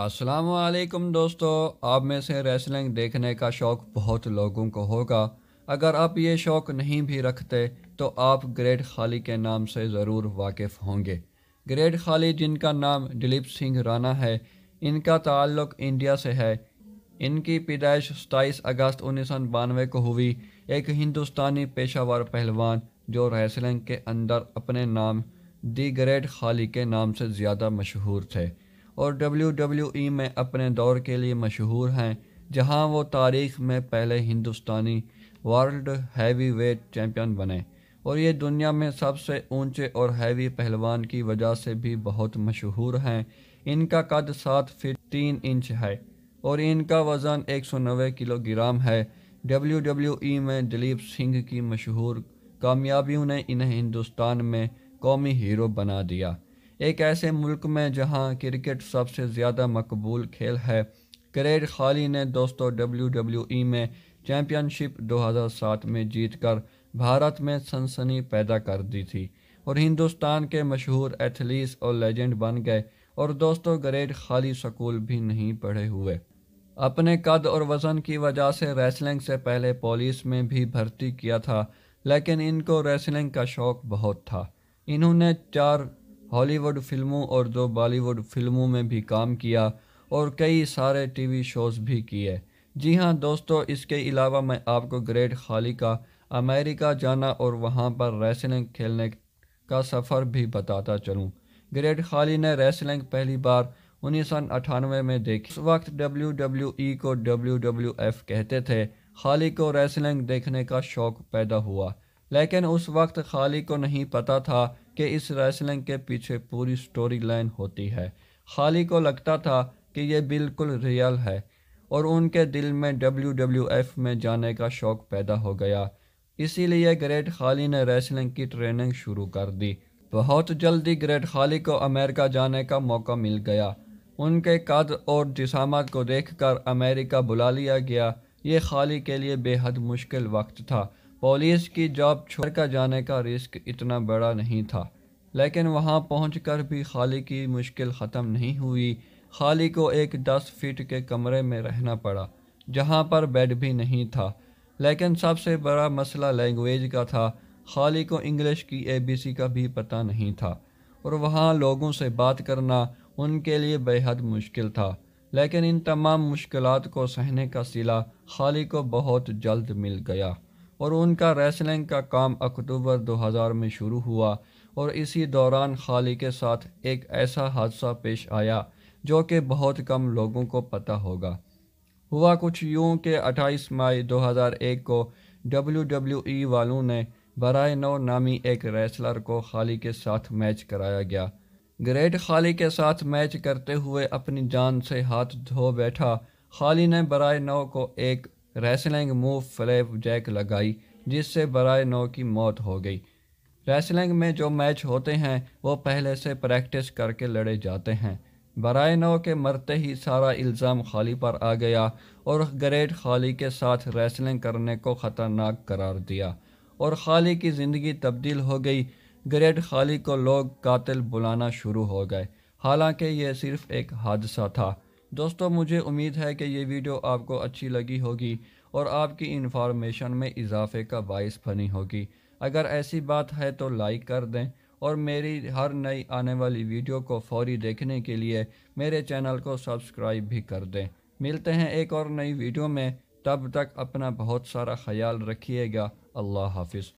वालेकुम दोस्तों आप में से रेसलिंग देखने का शौक़ बहुत लोगों को होगा अगर आप ये शौक़ नहीं भी रखते तो आप ग्रेट खाली के नाम से ज़रूर वाकिफ़ होंगे ग्रेट खाली जिनका नाम दिलीप सिंह राणा है इनका ताल्लुक इंडिया से है इनकी पैदाइश सताईस अगस्त उन्नीस को हुई एक हिंदुस्तानी पेशावर पहलवान जो रेसलिंग के अंदर अपने नाम दी ग्रेट खाली के नाम से ज़्यादा मशहूर थे और डब्ल्यू e में अपने दौर के लिए मशहूर हैं जहां वो तारीख में पहले हिंदुस्तानी वर्ल्ड हैवी वेट चैम्पियन बने और ये दुनिया में सबसे ऊंचे और हैवी पहलवान की वजह से भी बहुत मशहूर हैं इनका कद सात फीट तीन इंच है और इनका वज़न एक सौ नबे किलोग्राम है डब्ल्यू डब्ल्यू ई में दिलीप सिंह की मशहूर कामयाबियों ने इन्हें हिंदुस्तान में कौमी हीरो बना दिया एक ऐसे मुल्क में जहां क्रिकेट सबसे ज़्यादा मकबूल खेल है करेर खाली ने दोस्तों डब्ल्यू डब्ल्यू ई में चैम्पियनशिप 2007 में जीतकर भारत में सनसनी पैदा कर दी थी और हिंदुस्तान के मशहूर एथलीट्स और लेजेंड बन गए और दोस्तों ग्रेड खाली स्कूल भी नहीं पढ़े हुए अपने कद और वज़न की वजह से रेसलिंग से पहले पुलिस में भी भर्ती किया था लेकिन इनको रेसलिंग का शौक़ बहुत था इन्होंने चार हॉलीवुड फिल्मों और दो बॉलीवुड फिल्मों में भी काम किया और कई सारे टीवी शोज़ भी किए जी हाँ दोस्तों इसके अलावा मैं आपको ग्रेट खाली का अमेरिका जाना और वहाँ पर रेसलिंग खेलने का सफ़र भी बताता चलूँ ग्रेट खाली ने रेसलिंग पहली बार उन्नीस में देखी उस वक्त डब्ल्यू को डब्ल्यू कहते थे खाली को रेसलिंग देखने का शौक़ पैदा हुआ लेकिन उस वक्त खाली को नहीं पता था कि इस रेसलिंग के पीछे पूरी स्टोरी लाइन होती है खाली को लगता था कि यह बिल्कुल रियल है और उनके दिल में डब्ल्यू में जाने का शौक़ पैदा हो गया इसीलिए ग्रेट खाली ने रेसलिंग की ट्रेनिंग शुरू कर दी बहुत जल्दी ग्रेट खाली को अमेरिका जाने का मौका मिल गया उनके कद और जिसामत को देखकर अमेरिका बुला लिया गया ये खाली के लिए बेहद मुश्किल वक्त था पुलिस की जॉब छोड़कर जाने का रिस्क इतना बड़ा नहीं था लेकिन वहां पहुंचकर भी खाली की मुश्किल ख़त्म नहीं हुई खाली को एक दस फीट के कमरे में रहना पड़ा जहां पर बेड भी नहीं था लेकिन सबसे बड़ा मसला लैंग्वेज का था खाली को इंग्लिश की एबीसी का भी पता नहीं था और वहाँ लोगों से बात करना उनके लिए बेहद मुश्किल था लेकिन इन तमाम मुश्किल को सहने का सिला खाली को बहुत जल्द मिल गया और उनका रेसलिंग का काम अक्टूबर 2000 में शुरू हुआ और इसी दौरान खाली के साथ एक ऐसा हादसा पेश आया जो कि बहुत कम लोगों को पता होगा हुआ कुछ यूं कि 28 मई 2001 को डब्ल्यू e वालों ने बरए नौ नामी एक रेसलर को खाली के साथ मैच कराया गया ग्रेट खाली के साथ मैच करते हुए अपनी जान से हाथ धो बैठा खाली ने बरए नौ को एक रेसलिंग मूव फ्लैप जैक लगाई जिससे बराए नौ की मौत हो गई रेसलिंग में जो मैच होते हैं वो पहले से प्रैक्टिस करके लड़े जाते हैं बराए नौ के मरते ही सारा इल्ज़ाम खाली पर आ गया और ग्रेट खाली के साथ रेसलिंग करने को ख़तरनाक करार दिया और खाली की ज़िंदगी तब्दील हो गई ग्रेट खाली को लोग कातिल बुलाना शुरू हो गए हालांकि ये सिर्फ़ एक हादसा था दोस्तों मुझे उम्मीद है कि ये वीडियो आपको अच्छी लगी होगी और आपकी इन्फॉर्मेशन में इजाफे का बायस बनी होगी अगर ऐसी बात है तो लाइक कर दें और मेरी हर नई आने वाली वीडियो को फौरी देखने के लिए मेरे चैनल को सब्सक्राइब भी कर दें मिलते हैं एक और नई वीडियो में तब तक अपना बहुत सारा ख्याल रखिएगा अल्लाह हाफिज़